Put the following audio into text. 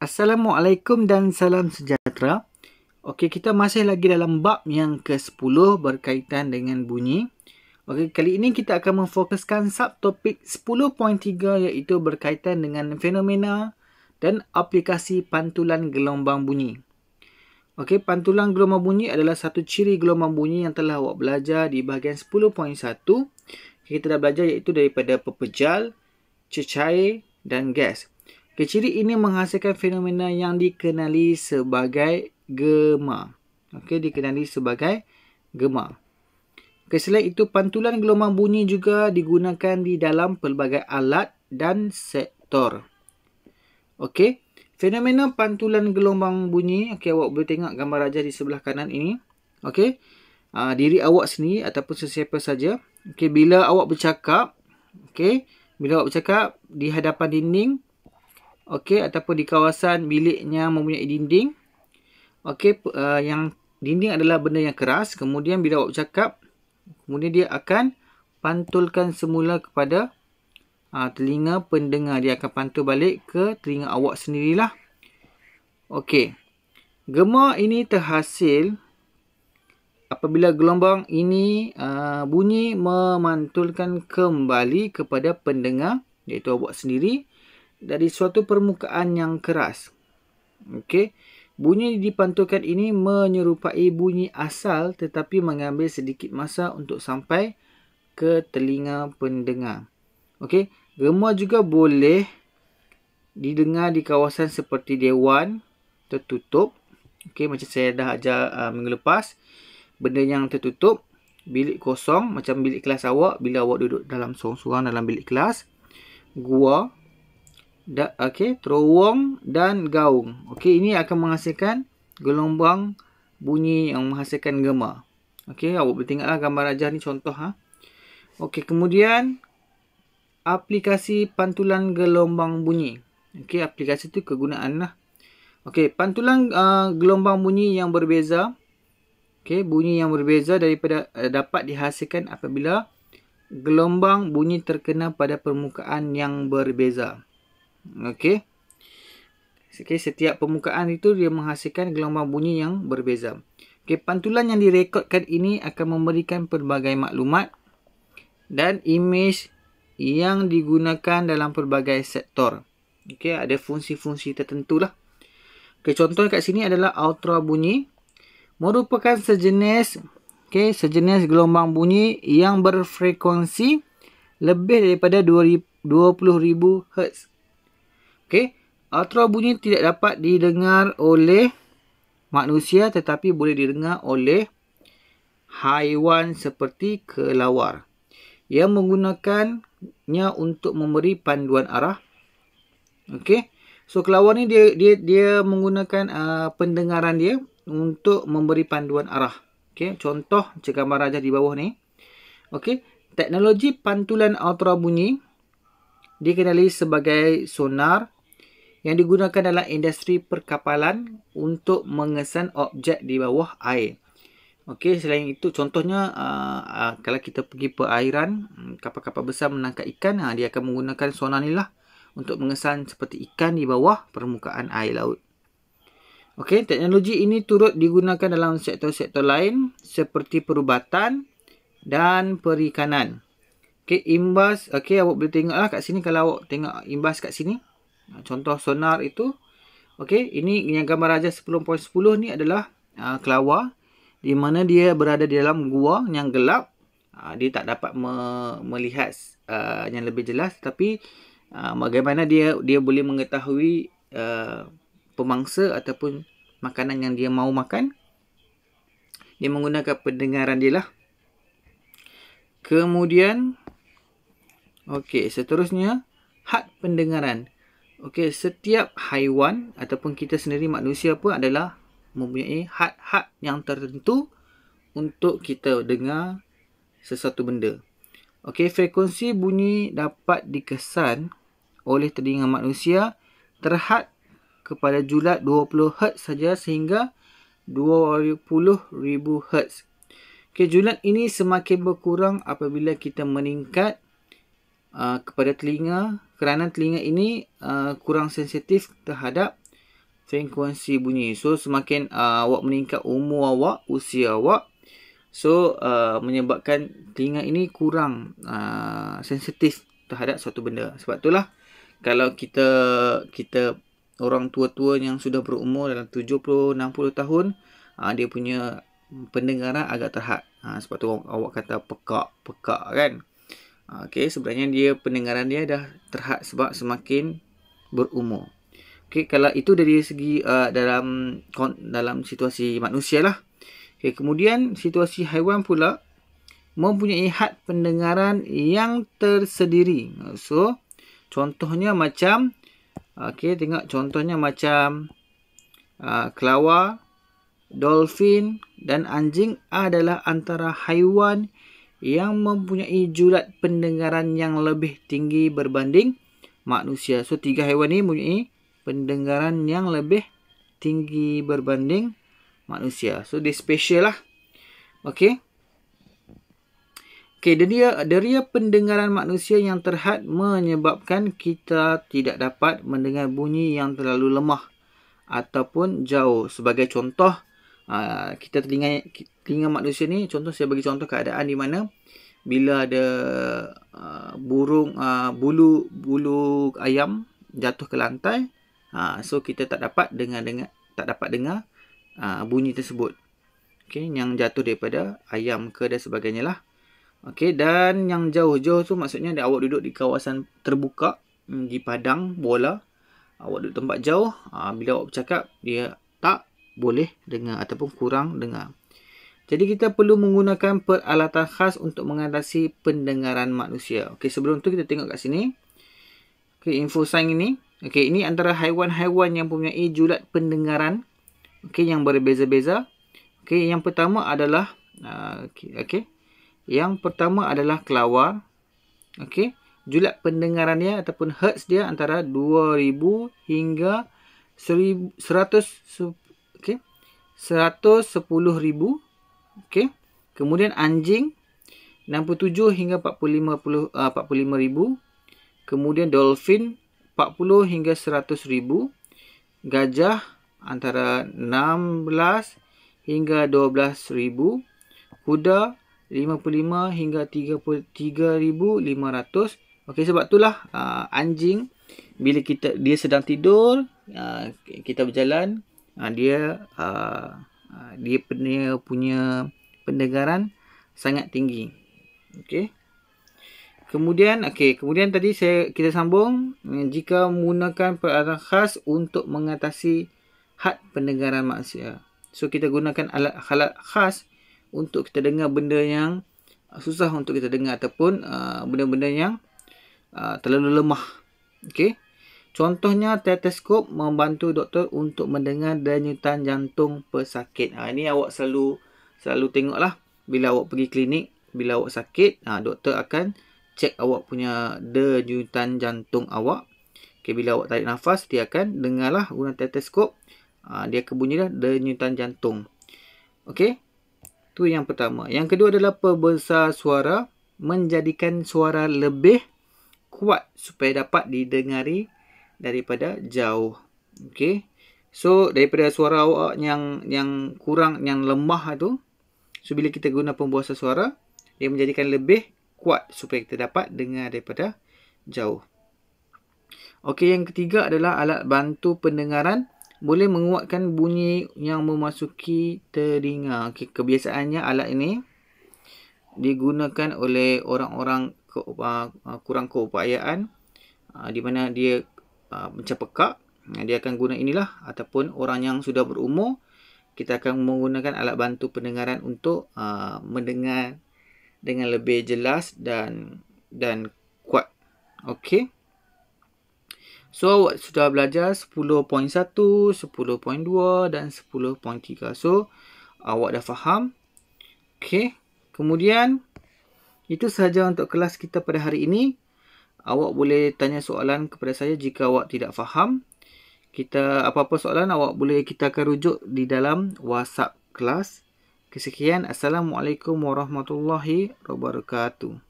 Assalamualaikum dan salam sejahtera. Okey, kita masih lagi dalam bab yang ke-10 berkaitan dengan bunyi. Okey, kali ini kita akan memfokuskan subtopik 10.3 iaitu berkaitan dengan fenomena dan aplikasi pantulan gelombang bunyi. Okey, pantulan gelombang bunyi adalah satu ciri gelombang bunyi yang telah awak belajar di bahagian 10.1. Kita dah belajar iaitu daripada pepejal, cecair dan gas. Keciri ini menghasilkan fenomena yang dikenali sebagai gema. Okey, dikenali sebagai gema. Keselain itu, pantulan gelombang bunyi juga digunakan di dalam pelbagai alat dan sektor. Okey, fenomena pantulan gelombang bunyi. Okey, awak boleh tengok gambar raja di sebelah kanan ini. Okey, uh, diri awak sendiri ataupun sesiapa saja. Okey, bila awak bercakap, okey, bila awak bercakap di hadapan dinding, okey ataupun di kawasan biliknya mempunyai dinding okey uh, yang dinding adalah benda yang keras kemudian bila awak bercakap kemudian dia akan pantulkan semula kepada uh, telinga pendengar dia akan pantul balik ke telinga awak sendirilah okey gema ini terhasil apabila gelombang ini uh, bunyi memantulkan kembali kepada pendengar iaitu awak sendiri dari suatu permukaan yang keras. Okey. Bunyi dipantulkan ini menyerupai bunyi asal tetapi mengambil sedikit masa untuk sampai ke telinga pendengar. Okey, gemar juga boleh didengar di kawasan seperti dewan tertutup. Okey, macam saya dah ajar uh, minggu lepas, benda yang tertutup, bilik kosong macam bilik kelas awak bila awak duduk dalam seorang-seorang dalam bilik kelas, gua da, okay, terowong dan gaung. Okey, ini akan menghasilkan gelombang bunyi yang menghasilkan gema. Okey, awak boleh tengoklah gambar rajah ni contoh. Ha? Okey, kemudian aplikasi pantulan gelombang bunyi. Okey, aplikasi tu kegunaan lah. Okay, pantulan uh, gelombang bunyi yang berbeza. Okey, bunyi yang berbeza daripada uh, dapat dihasilkan apabila gelombang bunyi terkena pada permukaan yang berbeza. Okey. Okey, setiap permukaan itu dia menghasilkan gelombang bunyi yang berbeza. Okey, pantulan yang direkodkan ini akan memberikan pelbagai maklumat dan imej yang digunakan dalam pelbagai sektor. Okey, ada fungsi-fungsi tertentulah. Okey, contoh kat sini adalah ultra bunyi merupakan sejenis okey, sejenis gelombang bunyi yang berfrekuensi lebih daripada 20000 Hz. Okey. Ultra bunyi tidak dapat didengar oleh manusia tetapi boleh didengar oleh haiwan seperti kelawar. Ia menggunakannya untuk memberi panduan arah. Okey. So kelawar ni dia dia dia menggunakan uh, pendengaran dia untuk memberi panduan arah. Okey, contoh gambar raja di bawah ni. Okey, teknologi pantulan ultra bunyi dikenali sebagai sonar yang digunakan dalam industri perkapalan untuk mengesan objek di bawah air. Okey, selain itu contohnya uh, uh, kalau kita pergi perairan, hmm, kapal-kapal besar menangkap ikan, uh, dia akan menggunakan sonar ni lah untuk mengesan seperti ikan di bawah permukaan air laut. Okey, teknologi ini turut digunakan dalam sektor-sektor lain seperti perubatan dan perikanan. Okey, imbas, okey awak boleh tengoklah kat sini kalau awak tengok imbas kat sini. Contoh sonar itu. Okey, ini yang gambar Raja 10.10 ni adalah uh, kelawar. Di mana dia berada di dalam gua yang gelap. Uh, dia tak dapat me melihat uh, yang lebih jelas. Tapi uh, bagaimana dia dia boleh mengetahui uh, pemangsa ataupun makanan yang dia mahu makan. Dia menggunakan pendengaran dia lah. Kemudian, okey, seterusnya, had Pendengaran. Okey, setiap haiwan ataupun kita sendiri manusia pun adalah mempunyai hak-hak yang tertentu untuk kita dengar sesuatu benda. Okey, frekuensi bunyi dapat dikesan oleh telinga manusia terhad kepada julat 20 Hz saja sehingga 20,000 Hz. Okey, julat ini semakin berkurang apabila kita meningkat uh, kepada telinga kerana telinga ini uh, kurang sensitif terhadap frekuensi bunyi. So semakin uh, awak meningkat umur awak, usia awak, so uh, menyebabkan telinga ini kurang uh, sensitif terhadap suatu benda. Sebab itulah kalau kita kita orang tua-tua yang sudah berumur dalam 70 60 tahun uh, dia punya pendengaran agak terhad. Ha, sebab tu awak kata pekak, pekak kan. Ah, okey, sebenarnya dia pendengaran dia dah terhad sebab semakin berumur. Okey, kalau itu dari segi uh, dalam dalam situasi manusia lah. Okey, kemudian situasi haiwan pula mempunyai had pendengaran yang tersendiri. So, contohnya macam ah, okey, tengok contohnya macam uh, kelawar, dolphin dan anjing adalah antara haiwan yang yang mempunyai julat pendengaran yang lebih tinggi berbanding manusia. So tiga haiwan ini mempunyai pendengaran yang lebih tinggi berbanding manusia. So dia special lah. Okay. Okay, deria, deria pendengaran manusia yang terhad menyebabkan kita tidak dapat mendengar bunyi yang terlalu lemah ataupun jauh. Sebagai contoh, Ah, kita teringat teringat manusia ni contoh saya bagi contoh keadaan di mana bila ada uh, burung uh, bulu bulu ayam jatuh ke lantai uh, so kita tak dapat dengar dengar tak dapat dengar uh, bunyi tersebut okey yang jatuh daripada ayam ke dan sebagainya lah okey dan yang jauh-jauh tu maksudnya dia awak duduk di kawasan terbuka mm, di padang bola awak duduk tempat jauh uh, bila awak bercakap dia tak boleh dengar ataupun kurang dengar. Jadi kita perlu menggunakan peralatan khas untuk mengatasi pendengaran manusia. Okey, sebelum tu kita tengok kat sini. Okey, info sign ini. Okey, ini antara haiwan-haiwan yang mempunyai julat pendengaran. Okey, yang berbeza-beza. Okey, yang pertama adalah ah, okey, okey. Yang pertama adalah kelawar. Okey, julat pendengarannya ataupun hertz dia antara 2000 hingga 1110 110,000. Okey. Kemudian anjing 67 hingga 45,000. 45, uh, Kemudian dolphin 40 hingga 100,000. Gajah antara 16 hingga 12,000. Kuda 55 hingga 33,500. Okey sebab itulah uh, anjing bila kita dia sedang tidur uh, kita berjalan Ha, dia ha, ha, dia punya, punya pendengaran sangat tinggi. Okey. Kemudian okey, kemudian tadi saya kita sambung eh, jika menggunakan peralatan khas untuk mengatasi had pendengaran manusia. So kita gunakan alat alat khas untuk kita dengar benda yang susah untuk kita dengar ataupun uh, benda-benda yang uh, terlalu lemah. Okey. Contohnya teleskop membantu doktor untuk mendengar denyutan jantung pesakit. Ha, ini awak selalu selalu tengoklah bila awak pergi klinik, bila awak sakit, ha, doktor akan cek awak punya denyutan jantung awak. Okay, bila awak tarik nafas, dia akan dengarlah guna teleskop. Ha, dia akan bunyilah denyutan jantung. Okey. tu yang pertama. Yang kedua adalah pembesar suara menjadikan suara lebih kuat supaya dapat didengari daripada jauh. Okey. So daripada suara awak yang yang kurang yang lemah tu so bila kita guna pembuasa suara dia menjadikan lebih kuat supaya kita dapat dengar daripada jauh. Okey yang ketiga adalah alat bantu pendengaran boleh menguatkan bunyi yang memasuki telinga. Okey kebiasaannya alat ini digunakan oleh orang-orang uh, kurang keupayaan uh, di mana dia Uh, macam pekak eh, dia akan guna inilah ataupun orang yang sudah berumur kita akan menggunakan alat bantu pendengaran untuk aa, uh, mendengar dengan lebih jelas dan dan kuat okey so awak sudah belajar 10.1 10.2 dan 10.3 so awak dah faham okey kemudian itu sahaja untuk kelas kita pada hari ini awak boleh tanya soalan kepada saya jika awak tidak faham. Kita apa-apa soalan awak boleh kita akan rujuk di dalam WhatsApp kelas. Kesekian, Assalamualaikum warahmatullahi wabarakatuh.